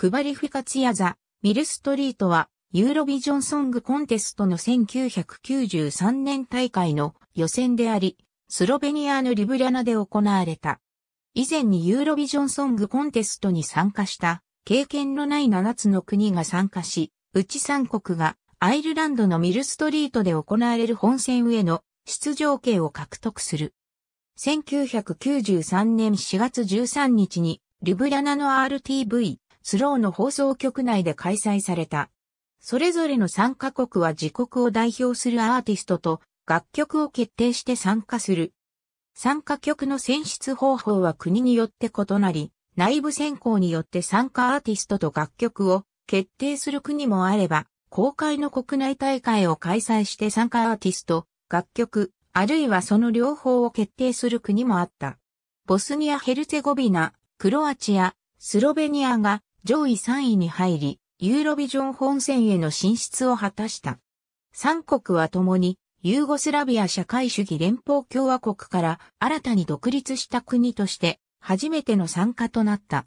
クバリフィカツヤザ、ミルストリートは、ユーロビジョンソングコンテストの1993年大会の予選であり、スロベニアのリブリャナで行われた。以前にユーロビジョンソングコンテストに参加した、経験のない7つの国が参加し、うち3国がアイルランドのミルストリートで行われる本戦への出場権を獲得する。1993年4月13日に、リブリャナの RTV スローの放送局内で開催された。それぞれの参加国は自国を代表するアーティストと楽曲を決定して参加する。参加曲の選出方法は国によって異なり、内部選考によって参加アーティストと楽曲を決定する国もあれば、公開の国内大会を開催して参加アーティスト、楽曲、あるいはその両方を決定する国もあった。ボスニア・ヘルツェゴビナ、クロアチア、スロベニアが上位3位に入り、ユーロビジョン本戦への進出を果たした。三国は共に、ユーゴスラビア社会主義連邦共和国から新たに独立した国として、初めての参加となった。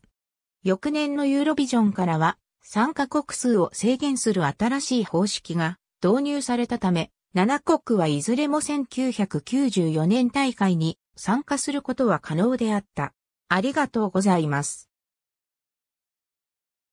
翌年のユーロビジョンからは、参加国数を制限する新しい方式が導入されたため、7国はいずれも1994年大会に参加することは可能であった。ありがとうございます。